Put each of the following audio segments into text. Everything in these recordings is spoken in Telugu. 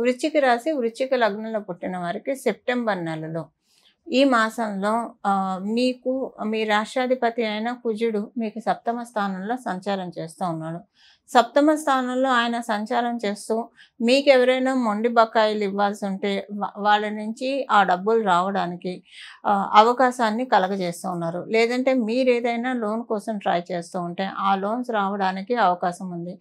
వృచ్చిక రాశి వృచ్చిక లగ్నంలో పుట్టిన వారికి సెప్టెంబర్ నెలలో ఈ మాసంలో మీకు మీ రాష్ట్రాధిపతి అయిన కుజుడు మీకు సప్తమ స్థానంలో సంచారం చేస్తూ ఉన్నాడు సప్తమ స్థానంలో ఆయన సంచారం చేస్తూ మీకు ఎవరైనా మొండి బకాయిలు ఇవ్వాల్సి ఉంటే వాళ్ళ నుంచి ఆ డబ్బులు రావడానికి అవకాశాన్ని కలగజేస్తూ ఉన్నారు లేదంటే మీరు ఏదైనా లోన్ కోసం ట్రై చేస్తూ ఉంటే ఆ లోన్స్ రావడానికి అవకాశం ఉంది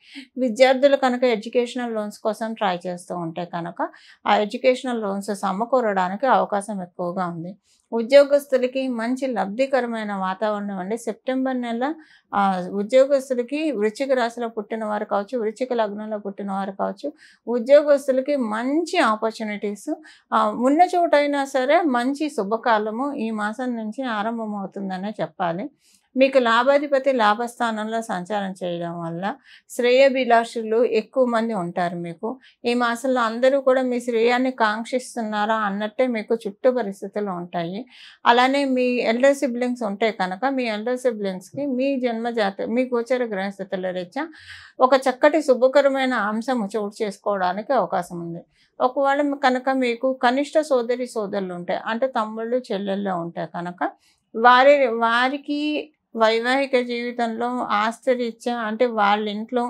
విద్యార్థులు కనుక ఎడ్యుకేషనల్ లోన్స్ కోసం ట్రై చేస్తూ ఉంటే కనుక ఆ ఎడ్యుకేషనల్ లోన్స్ సమకూరడానికి అవకాశం ఎక్కువగా ఉంది ఉద్యోగస్తులకి మంచి లబ్ధికరమైన వాతావరణం అండి సెప్టెంబర్ నెల ఉద్యోగస్తులకి వృచ్చిక రాశిలో పుట్టిన వారు కావచ్చు వృచ్చిక లగ్నంలో పుట్టిన వారు కావచ్చు ఉద్యోగస్తులకి మంచి ఆపర్చునిటీస్ ఉన్న చోటైనా సరే మంచి శుభకాలము ఈ మాసం నుంచి ఆరంభమవుతుందనే చెప్పాలి మీకు లాభాధిపతి లాభస్థానంలో సంచారం చేయడం వల్ల శ్రేయభిలాషులు ఎక్కువ మంది ఉంటారు మీకు ఈ మాసంలో అందరూ కూడా మీ శ్రేయాన్ని కాంక్షిస్తున్నారా అన్నట్టే మీకు చుట్టూ పరిస్థితులు ఉంటాయి అలానే మీ ఎల్డర్ సిబ్లింగ్స్ ఉంటే కనుక మీ ఎల్డర్ సిబ్లింగ్స్కి మీ జన్మజాత మీ గోచర గ్రహస్థితుల రీత్యా ఒక చక్కటి శుభకరమైన అంశం చోటు చేసుకోవడానికి అవకాశం ఉంది ఒకవేళ కనుక మీకు కనిష్ట సోదరి సోదరులు ఉంటాయి అంటే తమ్ముళ్ళు చెల్లెళ్ళు ఉంటాయి కనుక వారి వారికి వైవాహిక జీవితంలో రీత్యా అంటే వాళ్ళ ఇంట్లో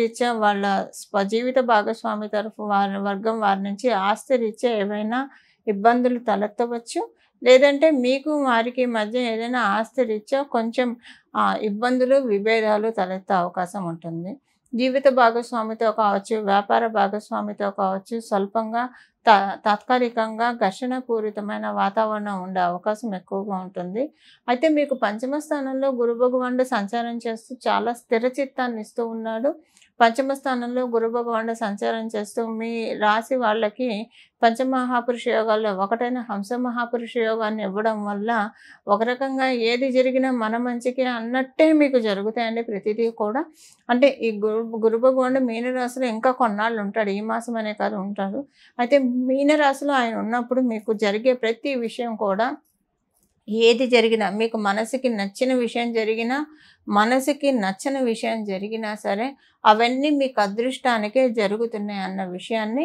రీత్యా వాళ్ళ స్వజీవిత భాగస్వామి తరఫు వారి వర్గం వారి నుంచి రీత్యా ఏవైనా ఇబ్బందులు తలెత్తవచ్చు లేదంటే మీకు వారికి మధ్య ఏదైనా రీత్యా కొంచెం ఇబ్బందులు విభేదాలు తలెత్తే అవకాశం ఉంటుంది జీవిత భాగస్వామితో కావచ్చు వ్యాపార భాగస్వామితో కావచ్చు స్వల్పంగా తా తాత్కాలికంగా ఘర్షణ పూరితమైన వాతావరణం ఉండే అవకాశం ఎక్కువగా ఉంటుంది అయితే మీకు పంచమ స్థానంలో గురు భగవానుడు సంచారం చేస్తూ చాలా స్థిర చిత్తాన్ని ఇస్తూ ఉన్నాడు పంచమ స్థానంలో గురు భగవానుడు సంచారం చేస్తూ మీ రాశి వాళ్ళకి పంచమహాపురుష యోగాల్లో ఒకటైన హంస మహాపురుష యోగాన్ని ఇవ్వడం వల్ల ఒక రకంగా ఏది జరిగినా మన మంచికి అన్నట్టే మీకు జరుగుతాయండి ప్రతిదీ కూడా అంటే ఈ గురు గురు భగవానుడు మీనరాశిలో ఇంకా కొన్నాళ్ళు ఉంటాడు ఈ మాసం అనే కాదు ఉంటాడు అయితే మీనరాశిలో ఆయన ఉన్నప్పుడు మీకు జరిగే ప్రతి విషయం కూడా ఏది జరిగినా మీకు మనసుకి నచ్చిన విషయం జరిగినా మనసుకి నచ్చని విషయం జరిగినా సరే అవన్నీ మీకు అదృష్టానికే జరుగుతున్నాయి అన్న విషయాన్ని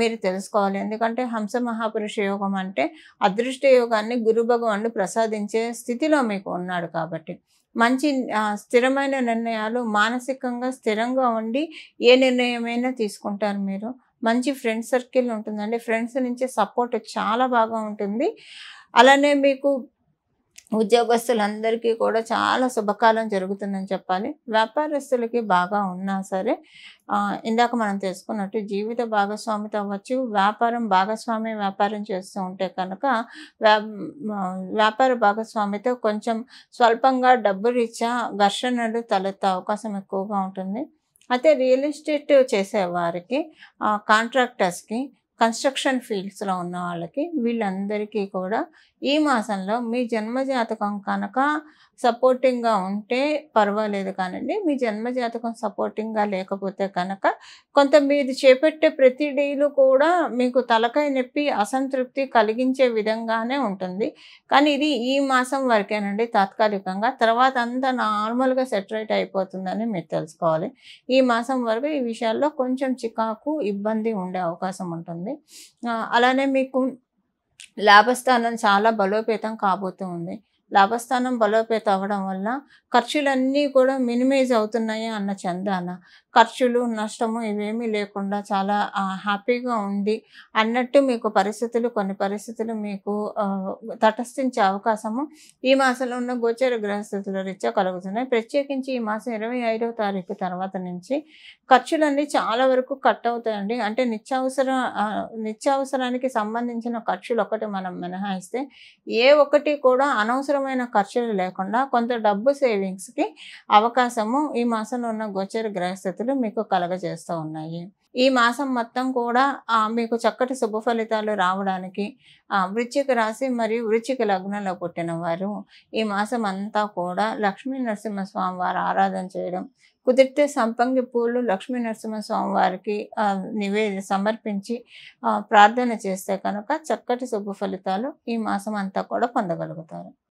మీరు తెలుసుకోవాలి ఎందుకంటే హంస మహాపురుష యోగం అంటే అదృష్ట యోగాన్ని గురు భగవానుడు ప్రసాదించే స్థితిలో మీకు ఉన్నాడు కాబట్టి మంచి స్థిరమైన నిర్ణయాలు మానసికంగా స్థిరంగా ఉండి ఏ నిర్ణయమైనా తీసుకుంటారు మీరు మంచి ఫ్రెండ్ సర్కిల్ ఉంటుందండి ఫ్రెండ్స్ నుంచి సపోర్ట్ చాలా బాగా ఉంటుంది అలానే మీకు ఉద్యోగస్తులందరికీ కూడా చాలా శుభకాలం జరుగుతుందని చెప్పాలి వ్యాపారస్తులకి బాగా ఉన్నా సరే ఇందాక మనం తెలుసుకున్నట్టు జీవిత భాగస్వామితో అవ్వచ్చు వ్యాపారం భాగస్వామి వ్యాపారం చేస్తూ ఉంటే కనుక వ్యాపార భాగస్వామితో కొంచెం స్వల్పంగా డబ్బు రీత్యా ఘర్షణలు తలెత్తే అవకాశం ఎక్కువగా ఉంటుంది అయితే రియల్ ఎస్టేట్ చేసేవారికి కాంట్రాక్టర్స్కి కన్స్ట్రక్షన్ ఫీల్డ్స్లో ఉన్న వాళ్ళకి వీళ్ళందరికీ కూడా ఈ మాసంలో మీ జన్మజాతకం కనుక సపోర్టింగ్గా ఉంటే పర్వాలేదు కానండి మీ జన్మజాతకం సపోర్టింగ్గా లేకపోతే కనుక కొంత మీరు చేపట్టే ప్రతి డీలు కూడా మీకు తలకాయ నొప్పి అసంతృప్తి కలిగించే విధంగానే ఉంటుంది కానీ ఇది ఈ మాసం వరకేనండి తాత్కాలికంగా తర్వాత అంతా నార్మల్గా సెటరేట్ అయిపోతుందని మీరు తెలుసుకోవాలి ఈ మాసం వరకు ఈ విషయాల్లో కొంచెం చికాకు ఇబ్బంది ఉండే అవకాశం ఉంటుంది ఉంది అలానే మీకు లాభస్థానం చాలా బలోపేతం కాబోతూ ఉంది లాభస్థానం బలోపేత అవ్వడం వల్ల ఖర్చులన్నీ కూడా మినిమైజ్ అవుతున్నాయి అన్న చందాన ఖర్చులు నష్టము ఇవేమీ లేకుండా చాలా హ్యాపీగా ఉండి అన్నట్టు మీకు పరిస్థితులు కొన్ని పరిస్థితులు మీకు తటస్థించే అవకాశము ఈ మాసంలో ఉన్న గోచర గ్రహస్థితుల రీత్యా కలుగుతున్నాయి ప్రత్యేకించి ఈ మాసం ఇరవై ఐదవ తారీఖు తర్వాత నుంచి ఖర్చులన్నీ చాలా వరకు కట్ అవుతాయండి అంటే నిత్యావసర నిత్యావసరానికి సంబంధించిన ఖర్చులు ఒకటి మనం మినహాయిస్తే ఏ ఒక్కటి కూడా అనవసరం అనవసరమైన ఖర్చులు లేకుండా కొంత డబ్బు సేవింగ్స్కి అవకాశము ఈ మాసంలో ఉన్న గోచర గ్రహస్థితులు మీకు కలగజేస్తూ ఉన్నాయి ఈ మాసం మొత్తం కూడా మీకు చక్కటి శుభ ఫలితాలు రావడానికి వృచ్చిక రాశి మరియు వృచ్చిక లగ్నంలో పుట్టిన వారు ఈ మాసం అంతా కూడా లక్ష్మీ నరసింహస్వామి వారు ఆరాధన చేయడం కుదిరితే సంపంగి పూలు లక్ష్మీ నరసింహస్వామి వారికి నివేద సమర్పించి ప్రార్థన చేస్తే కనుక చక్కటి శుభ ఫలితాలు ఈ మాసం అంతా కూడా పొందగలుగుతారు